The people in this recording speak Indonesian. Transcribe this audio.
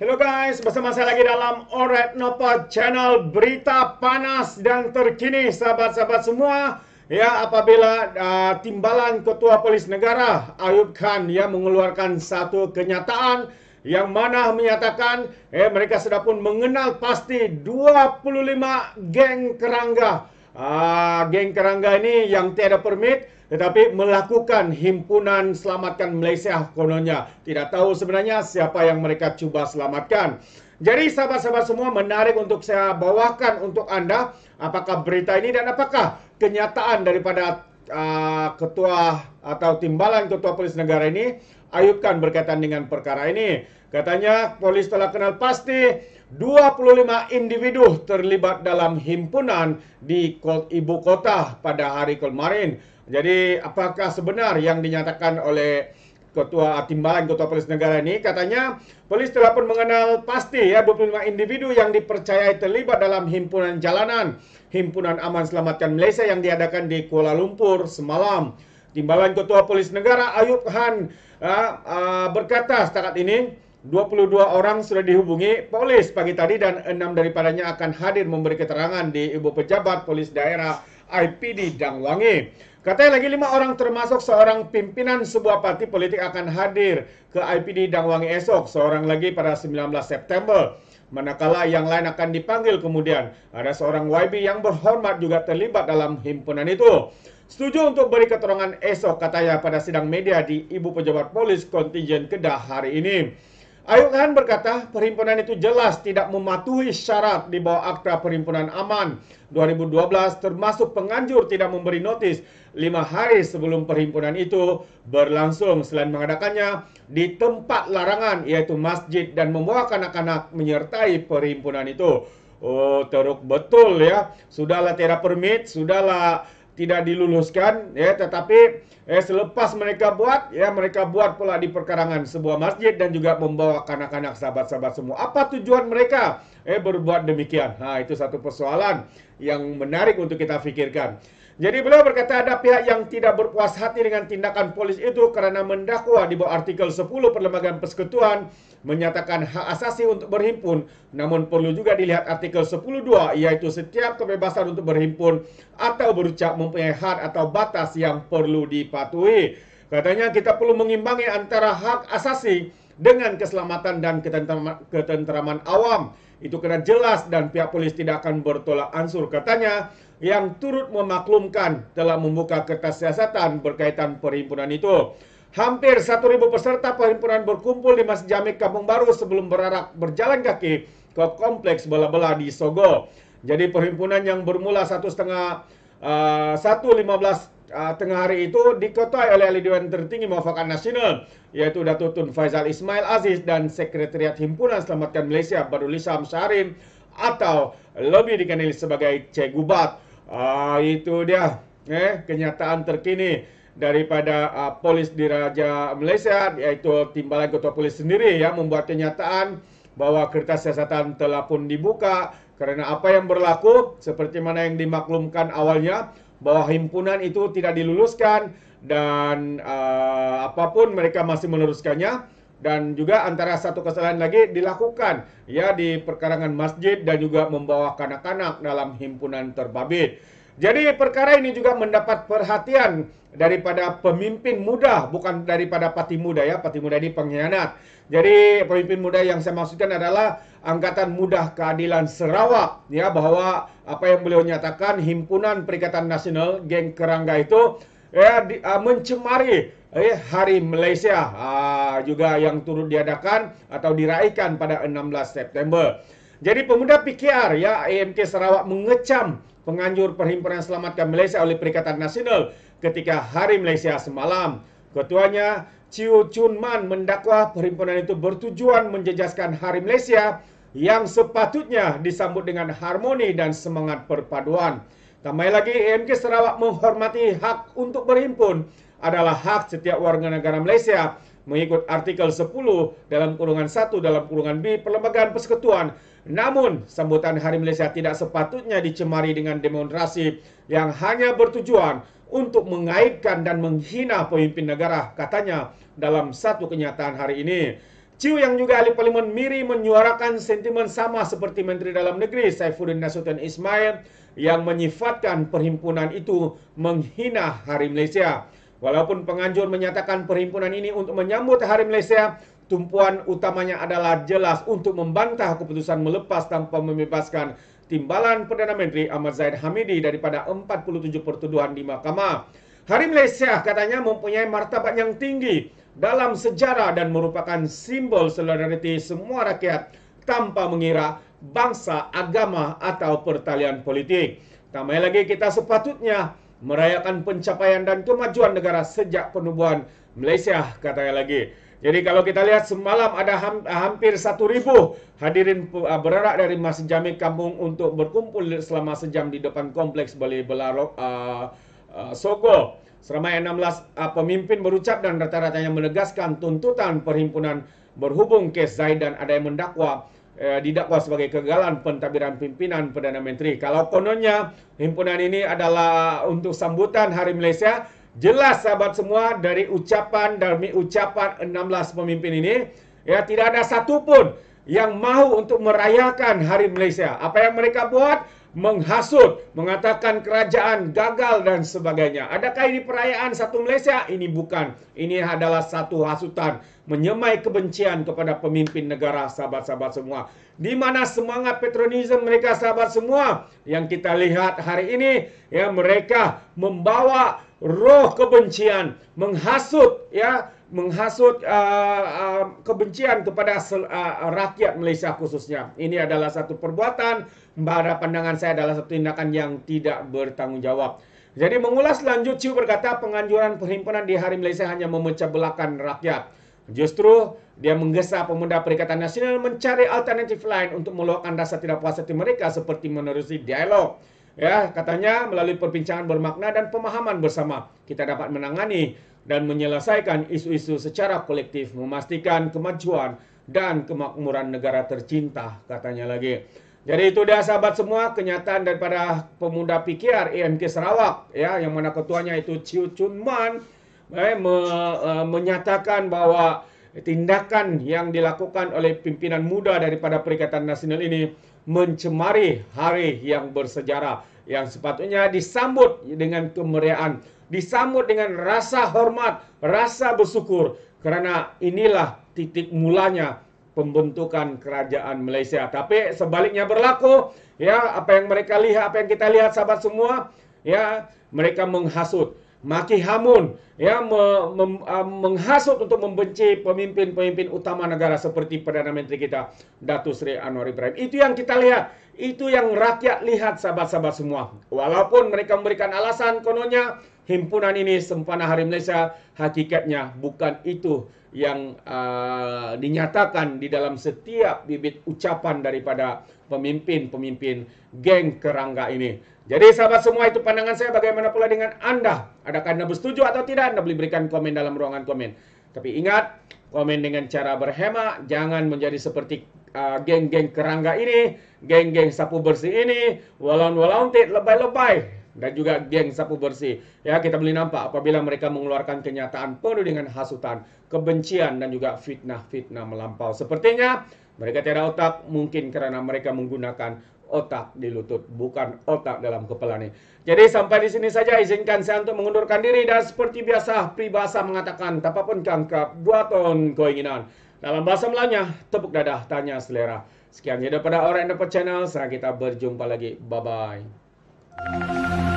Hello guys, bersama saya lagi dalam Oret Nopo Channel Berita Panas dan Terkini sahabat-sahabat semua. Ya, apabila uh, timbalan Ketua Polis Negara Ayub Khan ya mengeluarkan satu kenyataan yang mana menyatakan eh mereka sudah pun mengenal pasti 25 geng kerangga uh, geng kerangga ini yang tiada permit tetapi melakukan himpunan selamatkan Malaysia kononnya. Tidak tahu sebenarnya siapa yang mereka cuba selamatkan. Jadi sahabat-sahabat semua menarik untuk saya bawakan untuk anda apakah berita ini dan apakah kenyataan daripada uh, ketua atau timbalan ketua polis negara ini ayubkan berkaitan dengan perkara ini. Katanya polis telah kenal pasti 25 individu terlibat dalam himpunan di ibu kota pada hari kemarin. Jadi apakah sebenar yang dinyatakan oleh ketua timbalan ketua polis negara ini katanya polis telah pun mengenal pasti ya 25 individu yang dipercayai terlibat dalam himpunan jalanan himpunan aman selamatkan Malaysia yang diadakan di Kuala Lumpur semalam timbalan ketua polis negara Ayub Khan uh, ah, uh, ah, berkata setakat ini 22 orang sudah dihubungi polis pagi tadi dan enam daripadanya akan hadir memberi keterangan di Ibu Pejabat Polis Daerah IPD Dangwangi. Katanya lagi lima orang termasuk seorang pimpinan sebuah parti politik akan hadir ke IPD Dangwangi esok, seorang lagi pada 19 September. Manakala yang lain akan dipanggil kemudian. Ada seorang YB yang berhormat juga terlibat dalam himpunan itu. Setuju untuk beri keterangan esok katanya pada sidang media di Ibu Pejabat Polis Kontingen Kedah hari ini. Ayub kan berkata, perhimpunan itu jelas tidak mematuhi syarat di bawah Akta Perhimpunan Aman 2012 termasuk penganjur tidak memberi notis lima hari sebelum perhimpunan itu berlangsung selain mengadakannya di tempat larangan yaitu masjid dan membawa kanak-kanak menyertai perhimpunan itu. Oh, teruk betul ya. Sudahlah tidak permit, sudahlah tidak diluluskan ya tetapi eh, selepas mereka buat ya mereka buat pula di perkarangan sebuah masjid dan juga membawa kanak-kanak sahabat-sahabat semua apa tujuan mereka eh berbuat demikian nah itu satu persoalan yang menarik untuk kita pikirkan jadi beliau berkata ada pihak yang tidak berpuas hati dengan tindakan polis itu karena mendakwa di bawah artikel 10 Perlembagaan Persekutuan menyatakan hak asasi untuk berhimpun, namun perlu juga dilihat artikel 10.2 yaitu setiap kebebasan untuk berhimpun atau berucap mempunyai hak atau batas yang perlu dipatuhi. Katanya kita perlu mengimbangi antara hak asasi dengan keselamatan dan ketentraman ketentraman awam. Itu kena jelas dan pihak polis tidak akan bertolak ansur. Katanya yang turut memaklumkan telah membuka kertas siasatan berkaitan perhimpunan itu. Hampir 1.000 peserta perhimpunan berkumpul di Masjid Jamek Kampung Baru sebelum berarak berjalan kaki ke kompleks bola-bola di Sogo. Jadi perhimpunan yang bermula satu setengah eh, satu lima belas eh, tengah hari itu diketuai oleh ahli dewan tertinggi muafakat nasional yaitu Datuk Tun Faizal Ismail Aziz dan Sekretariat Himpunan Selamatkan Malaysia Badul Islam Syarim atau lebih dikenali sebagai Cegubat. Uh, ah, itu dia eh kenyataan terkini daripada uh, polis Raja Malaysia yaitu timbalan ketua polis sendiri yang membuat kenyataan bahwa kertas siasatan telah pun dibuka karena apa yang berlaku seperti mana yang dimaklumkan awalnya bahwa himpunan itu tidak diluluskan dan uh, apapun mereka masih meneruskannya dan juga antara satu kesalahan lagi dilakukan ya di perkarangan masjid dan juga membawa kanak-kanak dalam himpunan terbabit. Jadi perkara ini juga mendapat perhatian daripada pemimpin muda, bukan daripada pati muda ya. Pati muda ini pengkhianat. Jadi pemimpin muda yang saya maksudkan adalah Angkatan Muda Keadilan Sarawak ya bahwa apa yang beliau nyatakan Himpunan Perikatan Nasional Geng Kerangga itu ya di, uh, mencemari eh, Hari Malaysia uh, juga yang turut diadakan atau diraikan pada 16 September. Jadi pemuda PKR ya AMK Sarawak mengecam penganjur Perhimpunan Selamatkan Malaysia oleh Perikatan Nasional ketika Hari Malaysia semalam. Ketuanya Chiu Chun Man mendakwa perhimpunan itu bertujuan menjejaskan Hari Malaysia yang sepatutnya disambut dengan harmoni dan semangat perpaduan. Tambah lagi, AMK Sarawak menghormati hak untuk berhimpun adalah hak setiap warga negara Malaysia mengikut artikel 10 dalam kurungan 1 dalam kurungan B Perlembagaan Persekutuan Namun, sambutan Hari Malaysia tidak sepatutnya dicemari dengan demonstrasi yang hanya bertujuan untuk mengaitkan dan menghina pemimpin negara, katanya dalam satu kenyataan hari ini. Ciu yang juga ahli parlimen Miri menyuarakan sentimen sama seperti Menteri Dalam Negeri Saifuddin Nasution Ismail yang menyifatkan perhimpunan itu menghina Hari Malaysia. Walaupun penganjur menyatakan perhimpunan ini untuk menyambut Hari Malaysia Tumpuan utamanya adalah jelas untuk membantah keputusan melepas tanpa membebaskan timbalan Perdana Menteri Ahmad Zaid Hamidi daripada 47 pertuduhan di mahkamah. Hari Malaysia katanya mempunyai martabat yang tinggi dalam sejarah dan merupakan simbol solidariti semua rakyat tanpa mengira bangsa, agama atau pertalian politik. Tambah lagi kita sepatutnya merayakan pencapaian dan kemajuan negara sejak penubuhan Malaysia katanya lagi. Jadi kalau kita lihat semalam ada hampir 1.000 hadirin uh, berarak dari Masjid Jami Kampung untuk berkumpul selama sejam di depan kompleks Bali Belarok uh, uh, Sogo. Seramai 16 uh, pemimpin berucap dan rata-ratanya menegaskan tuntutan perhimpunan berhubung kes Zaidan ada yang mendakwa uh, didakwa sebagai kegagalan pentadbiran pimpinan Perdana Menteri. Kalau kononnya himpunan ini adalah untuk sambutan Hari Malaysia, Jelas sahabat semua dari ucapan demi ucapan 16 pemimpin ini ya tidak ada satupun yang mau untuk merayakan Hari Malaysia. Apa yang mereka buat? menghasut, mengatakan kerajaan gagal dan sebagainya. Adakah ini perayaan satu Malaysia? Ini bukan. Ini adalah satu hasutan menyemai kebencian kepada pemimpin negara sahabat-sahabat semua. Di mana semangat patronisme mereka sahabat semua yang kita lihat hari ini ya mereka membawa roh kebencian, menghasut ya menghasut uh, uh, kebencian kepada uh, uh, rakyat Malaysia khususnya. Ini adalah satu perbuatan, pada pandangan saya adalah satu tindakan yang tidak bertanggung jawab Jadi mengulas lanjut Ciu berkata penganjuran perhimpunan di Hari Malaysia hanya memecah belahkan rakyat. Justru dia menggesa pemuda Perikatan Nasional mencari alternatif lain untuk meluapkan rasa tidak puas hati mereka seperti menerusi dialog. Ya, katanya melalui perbincangan bermakna dan pemahaman bersama kita dapat menangani dan menyelesaikan isu-isu secara kolektif, memastikan kemajuan dan kemakmuran negara tercinta, katanya lagi. Jadi itu dia sahabat semua kenyataan daripada pemuda pikir IMK Sarawak ya yang mana ketuanya itu Ciu Chun Man eh, me, eh, menyatakan bahwa tindakan yang dilakukan oleh pimpinan muda daripada Perikatan Nasional ini mencemari hari yang bersejarah yang sepatutnya disambut dengan kemeriaan disambut dengan rasa hormat, rasa bersyukur karena inilah titik mulanya pembentukan kerajaan Malaysia. Tapi sebaliknya berlaku, ya apa yang mereka lihat, apa yang kita lihat sahabat semua, ya mereka menghasut, maki hamun, ya me, mem, uh, menghasut untuk membenci pemimpin-pemimpin utama negara seperti perdana menteri kita Datu Sri Anwar Ibrahim. Itu yang kita lihat, itu yang rakyat lihat sahabat-sahabat semua. Walaupun mereka memberikan alasan kononnya himpunan ini Sempana Hari Malaysia hakikatnya bukan itu yang uh, dinyatakan di dalam setiap bibit ucapan daripada pemimpin-pemimpin geng kerangga ini. Jadi sahabat semua itu pandangan saya bagaimana pula dengan Anda? Adakah Anda bersetuju atau tidak? Anda boleh berikan komen dalam ruangan komen. Tapi ingat, komen dengan cara berhemat, jangan menjadi seperti uh, geng-geng uh, kerangga ini, geng-geng sapu bersih ini, walau-walau tidak lebay-lebay dan juga geng sapu bersih. Ya, kita boleh nampak apabila mereka mengeluarkan kenyataan penuh dengan hasutan, kebencian dan juga fitnah-fitnah melampau. Sepertinya mereka tiada otak mungkin karena mereka menggunakan otak di lutut, bukan otak dalam kepala nih. Jadi sampai di sini saja izinkan saya untuk mengundurkan diri dan seperti biasa peribahasa mengatakan tapapun kangkap dua ton keinginan. Dalam bahasa Melayunya tepuk dadah, tanya selera. Sekian jadi pada orang yang dapat channel, saya kita berjumpa lagi. Bye bye. Thank you.